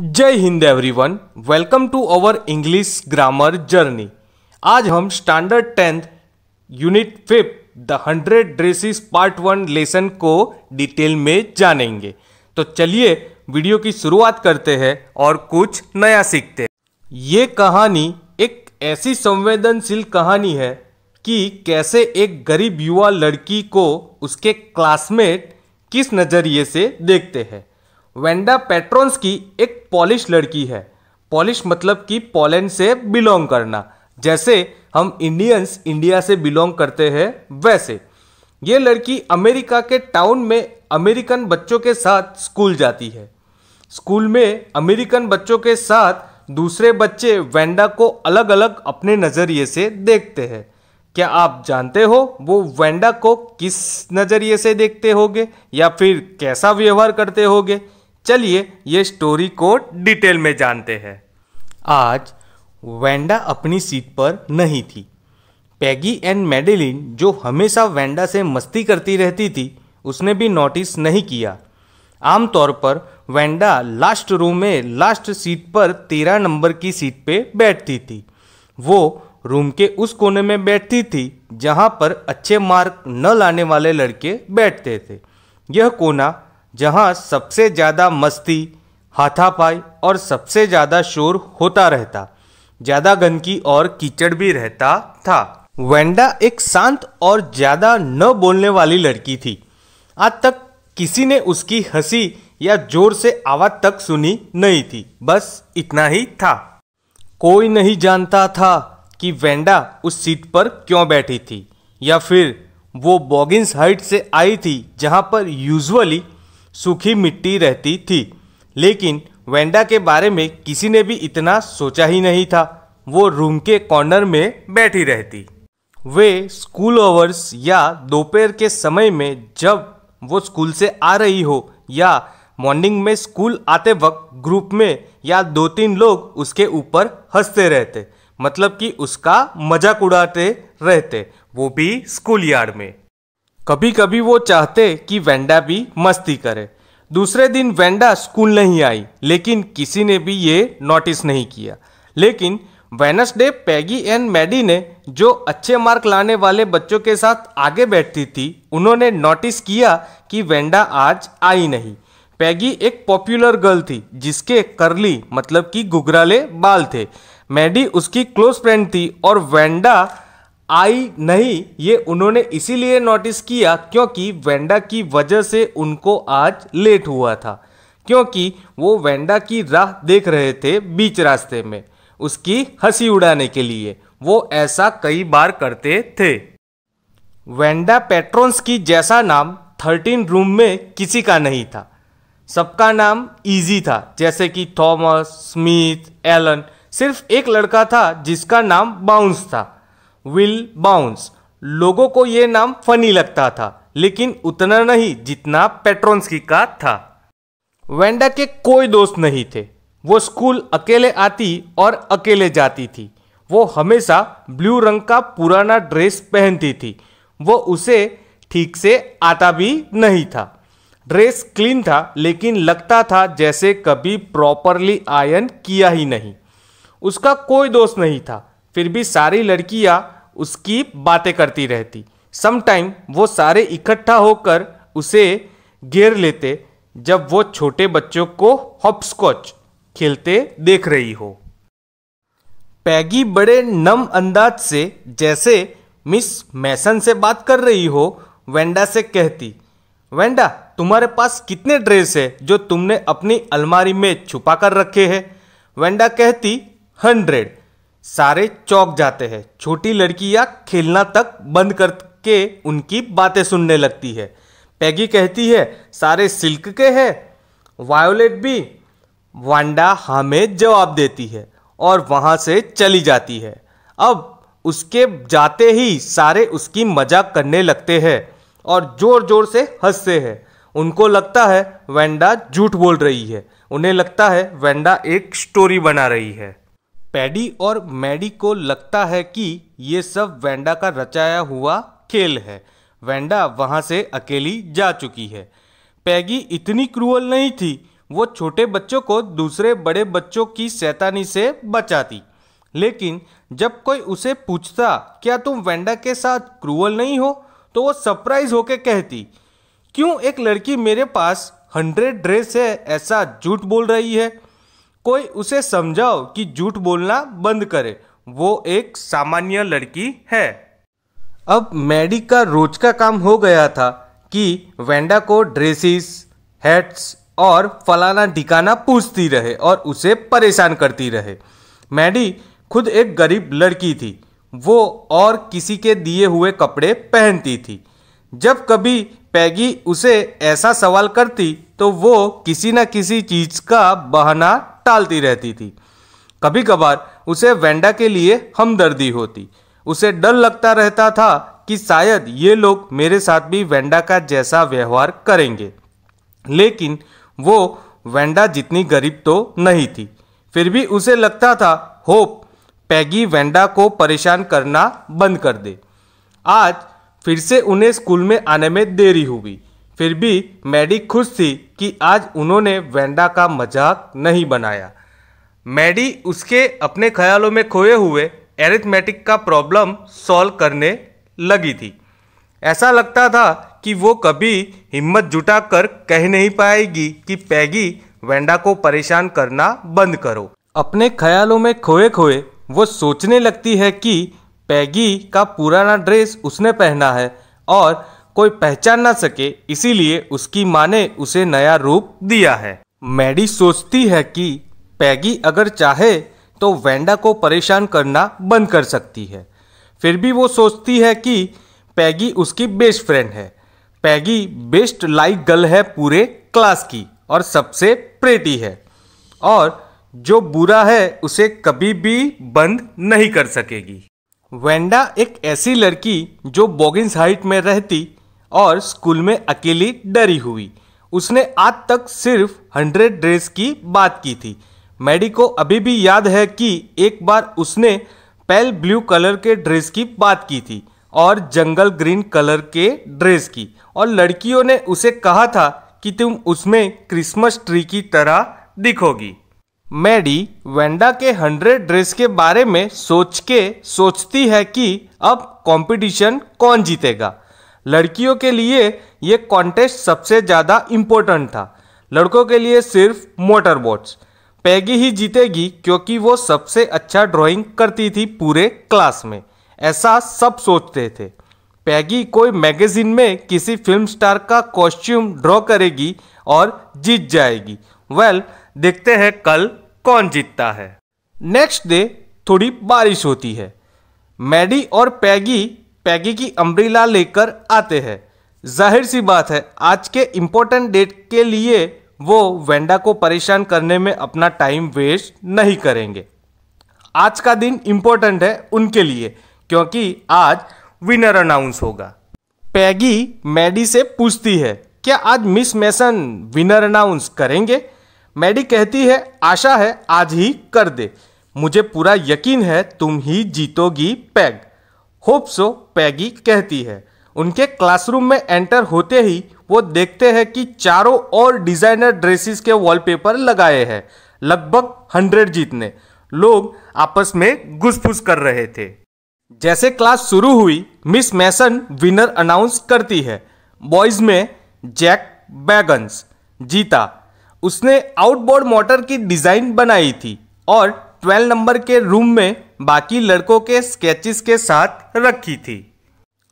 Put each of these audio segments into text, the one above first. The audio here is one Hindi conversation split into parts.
जय हिंद everyone welcome to our English grammar journey आज हम standard tenth unit fifth the hundred dresses part one lesson को डिटेल में जानेंगे तो चलिए वीडियो की शुरुआत करते हैं और कुछ नया सीखते हैं ये कहानी एक ऐसी संवेदनशील कहानी है कि कैसे एक गरीब युवा लड़की को उसके क्लासमेट किस नज़रिए से देखते हैं वेंडा पेट्रोन्स की एक पॉलिश लड़की है पॉलिश मतलब कि पोलैंड से बिलोंग करना जैसे हम इंडियंस इंडिया से बिलोंग करते हैं वैसे ये लड़की अमेरिका के टाउन में अमेरिकन बच्चों के साथ स्कूल जाती है स्कूल में अमेरिकन बच्चों के साथ दूसरे बच्चे वेंडा को अलग अलग अपने नज़रिए से देखते हैं क्या आप जानते हो वो वेंडा को किस नज़रिए से देखते होगे या फिर कैसा व्यवहार करते होगे चलिए ये स्टोरी को डिटेल में जानते हैं आज वेंडा अपनी सीट पर नहीं थी पैगी एंड मेडेलिन जो हमेशा वेंडा से मस्ती करती रहती थी उसने भी नोटिस नहीं किया आमतौर पर वेंडा लास्ट रूम में लास्ट सीट पर तेरह नंबर की सीट पे बैठती थी वो रूम के उस कोने में बैठती थी जहाँ पर अच्छे मार्क न लाने वाले लड़के बैठते थे यह कोना जहां सबसे ज़्यादा मस्ती हाथापाई और सबसे ज़्यादा शोर होता रहता ज़्यादा गंदगी और कीचड़ भी रहता था वेंडा एक शांत और ज़्यादा न बोलने वाली लड़की थी आज तक किसी ने उसकी हंसी या जोर से आवाज़ तक सुनी नहीं थी बस इतना ही था कोई नहीं जानता था कि वेंडा उस सीट पर क्यों बैठी थी या फिर वो बॉगिंस हाइट से आई थी जहां पर यूजुअली सूखी मिट्टी रहती थी लेकिन वेंडा के बारे में किसी ने भी इतना सोचा ही नहीं था वो रूम के कॉर्नर में बैठी रहती वे स्कूल ओवर्स या दोपहर के समय में जब वो स्कूल से आ रही हो या मॉर्निंग में स्कूल आते वक्त ग्रुप में या दो तीन लोग उसके ऊपर हंसते रहते मतलब कि उसका मजाक उड़ाते रहते वो भी स्कूल यार्ड में कभी कभी वो चाहते कि वेंडा भी मस्ती करे दूसरे दिन वेंडा स्कूल नहीं आई लेकिन किसी ने भी ये नोटिस नहीं किया लेकिन वेनसडे पैगी एंड मैडी ने जो अच्छे मार्क लाने वाले बच्चों के साथ आगे बैठती थी उन्होंने नोटिस किया कि वेंडा आज आई नहीं पैगी एक पॉपुलर गर्ल थी जिसके करली मतलब कि घुघराले बाल थे मैडी उसकी क्लोज फ्रेंड थी और वेंडा आई नहीं ये उन्होंने इसीलिए नोटिस किया क्योंकि वेंडा की वजह से उनको आज लेट हुआ था क्योंकि वो वेंडा की राह देख रहे थे बीच रास्ते में उसकी हंसी उड़ाने के लिए वो ऐसा कई बार करते थे वेंडा पेट्रोन्स की जैसा नाम थर्टीन रूम में किसी का नहीं था सबका नाम इजी था जैसे कि थॉमस स्मिथ एलन सिर्फ एक लड़का था जिसका नाम बाउंस था विल बाउंस लोगों को ये नाम फनी लगता था लेकिन उतना नहीं जितना पेट्रोन्सकी का था वेंडा के कोई दोस्त नहीं थे वो स्कूल अकेले आती और अकेले जाती थी वो हमेशा ब्लू रंग का पुराना ड्रेस पहनती थी वो उसे ठीक से आता भी नहीं था ड्रेस क्लीन था लेकिन लगता था जैसे कभी प्रॉपरली आयन किया ही नहीं उसका कोई दोस्त नहीं था फिर भी सारी लड़कियां उसकी बातें करती रहती समटाइम वो सारे इकट्ठा होकर उसे घेर लेते जब वो छोटे बच्चों को हॉपस्कॉच खेलते देख रही हो पैगी बड़े नम अंदाज से जैसे मिस मैसन से बात कर रही हो वेंडा से कहती वेंडा तुम्हारे पास कितने ड्रेस है जो तुमने अपनी अलमारी में छुपा कर रखे हैं वेंडा कहती हंड्रेड सारे चौक जाते हैं छोटी लड़कियां खेलना तक बंद करके उनकी बातें सुनने लगती है पैगी कहती है सारे सिल्क के हैं वायोलेट भी वांडा हमें जवाब देती है और वहाँ से चली जाती है अब उसके जाते ही सारे उसकी मजाक करने लगते हैं और ज़ोर ज़ोर से हंसते हैं उनको लगता है वेंडा झूठ बोल रही है उन्हें लगता है वेंडा एक स्टोरी बना रही है पैडी और मैडी को लगता है कि ये सब वेंडा का रचाया हुआ खेल है वेंडा वहाँ से अकेली जा चुकी है पैगी इतनी क्रूअल नहीं थी वो छोटे बच्चों को दूसरे बड़े बच्चों की सैतानी से बचाती लेकिन जब कोई उसे पूछता क्या तुम वेंडा के साथ क्रूअल नहीं हो तो वो सरप्राइज होकर कहती क्यों एक लड़की मेरे पास हंड्रेड ड्रेस है ऐसा झूठ बोल रही है कोई उसे समझाओ कि झूठ बोलना बंद करे वो एक सामान्य लड़की है अब मैडी का रोज का काम हो गया था कि वेंडा को ड्रेसिस हैट्स और फलाना ढिकाना पूछती रहे और उसे परेशान करती रहे मैडी खुद एक गरीब लड़की थी वो और किसी के दिए हुए कपड़े पहनती थी जब कभी पैगी उसे ऐसा सवाल करती तो वो किसी न किसी चीज़ का बहाना टालती रहती थी कभी कभार उसे वेंडा के लिए हमदर्दी होती उसे डर लगता रहता था कि शायद ये लोग मेरे साथ भी वेंडा का जैसा व्यवहार करेंगे लेकिन वो वेंडा जितनी गरीब तो नहीं थी फिर भी उसे लगता था होप पैगी वेंडा को परेशान करना बंद कर दे आज फिर से उन्हें स्कूल में आने में देरी हुई फिर भी मैडी खुश थी कि आज उन्होंने वेंडा का मजाक नहीं बनाया मैडी उसके अपने ख्यालों में खोए हुए एरिथमेटिक का प्रॉब्लम सॉल्व करने लगी थी ऐसा लगता था कि वो कभी हिम्मत जुटाकर कह नहीं पाएगी कि पैगी वेंडा को परेशान करना बंद करो अपने ख्यालों में खोए खोए वो सोचने लगती है कि पैगी का पुराना ड्रेस उसने पहना है और कोई पहचान ना सके इसीलिए उसकी माँ ने उसे नया रूप दिया है मैडी सोचती है कि पैगी अगर चाहे तो वेंडा को परेशान करना बंद कर सकती है फिर भी वो सोचती है कि पैगी उसकी बेस्ट फ्रेंड है पैगी बेस्ट लाइक गर्ल है पूरे क्लास की और सबसे प्रेटी है और जो बुरा है उसे कभी भी बंद नहीं कर सकेगी वेंडा एक ऐसी लड़की जो बॉगिंस हाइट में रहती और स्कूल में अकेली डरी हुई उसने आज तक सिर्फ हंड्रेड ड्रेस की बात की थी मैडी को अभी भी याद है कि एक बार उसने पैल ब्लू कलर के ड्रेस की बात की थी और जंगल ग्रीन कलर के ड्रेस की और लड़कियों ने उसे कहा था कि तुम उसमें क्रिसमस ट्री की तरह दिखोगी मैडी वेंडा के हंड्रेड ड्रेस के बारे में सोच के सोचती है कि अब कंपटीशन कौन जीतेगा लड़कियों के लिए ये कॉन्टेस्ट सबसे ज़्यादा इम्पोर्टेंट था लड़कों के लिए सिर्फ मोटर बोट्स पैगी ही जीतेगी क्योंकि वो सबसे अच्छा ड्राइंग करती थी पूरे क्लास में ऐसा सब सोचते थे पैगी कोई मैगजीन में किसी फिल्म स्टार का कॉस्ट्यूम ड्रॉ करेगी और जीत जाएगी वेल well, देखते हैं कल कौन जीतता है नेक्स्ट डे थोड़ी बारिश होती है मैडी और पैगी पैगी की अम्ब्रीला लेकर आते हैं जाहिर सी बात है आज के इम्पोर्टेंट डेट के लिए वो वेंडा को परेशान करने में अपना टाइम वेस्ट नहीं करेंगे आज का दिन इम्पोर्टेंट है उनके लिए क्योंकि आज विनर अनाउंस होगा पैगी मैडी से पूछती है क्या आज मिस मैसन विनर अनाउंस करेंगे मैडी कहती है आशा है आज ही कर दे मुझे पूरा यकीन है तुम ही जीतोगी पैग होप सो पैगी कहती है उनके क्लासरूम में एंटर होते ही वो देखते हैं कि चारों और डिजाइनर ड्रेसेस के वॉलपेपर लगाए हैं लगभग हंड्रेड जीतने लोग आपस में घुसफुस कर रहे थे जैसे क्लास शुरू हुई मिस मैसन विनर अनाउंस करती है बॉयज में जैक बैगन्स जीता उसने आउटबोर्ड मोटर की डिजाइन बनाई थी और ट्वेल्व नंबर के रूम में बाकी लड़कों के स्केचेस के साथ रखी थी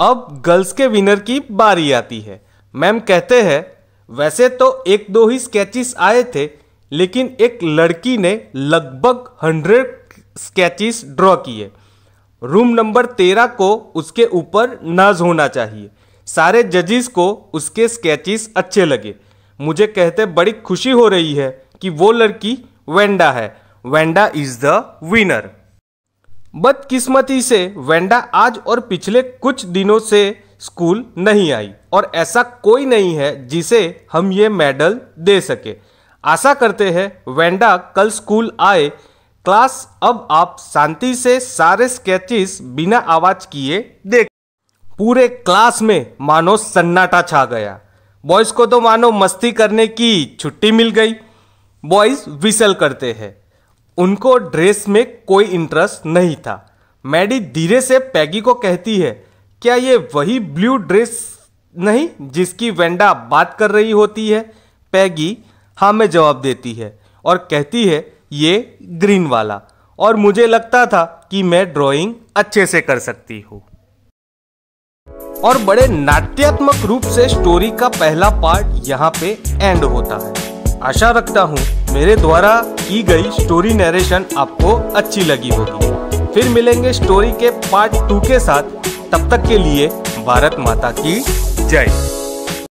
अब गर्ल्स के विनर की बारी आती है मैम कहते हैं वैसे तो एक दो ही स्केचेस आए थे लेकिन एक लड़की ने लगभग हंड्रेड स्केचेस ड्रॉ किए रूम नंबर तेरह को उसके ऊपर नाज होना चाहिए सारे जजेस को उसके स्केचेस अच्छे लगे मुझे कहते बड़ी खुशी हो रही है कि वो लड़की वेंडा है वेंडा इज द विनर बदकिस्मती से वेंडा आज और पिछले कुछ दिनों से स्कूल नहीं आई और ऐसा कोई नहीं है जिसे हम ये मेडल दे सके आशा करते हैं वेंडा कल स्कूल आए क्लास अब आप शांति से सारे स्केचेस बिना आवाज किए देख पूरे क्लास में मानो सन्नाटा छा गया बॉयज़ को तो मानो मस्ती करने की छुट्टी मिल गई बॉयज़ विसल करते हैं उनको ड्रेस में कोई इंटरेस्ट नहीं था मैडी धीरे से पैगी को कहती है क्या ये वही ब्लू ड्रेस नहीं जिसकी वेंडा बात कर रही होती है पैगी हाँ मैं जवाब देती है और कहती है ये ग्रीन वाला और मुझे लगता था कि मैं ड्राइंग अच्छे से कर सकती हूँ और बड़े नाट्यात्मक रूप से स्टोरी का पहला पार्ट यहाँ पे एंड होता है आशा रखता हूँ मेरे द्वारा की गई स्टोरी नरेशन आपको अच्छी लगी होगी फिर मिलेंगे स्टोरी के पार्ट टू के साथ तब तक के लिए भारत माता की जय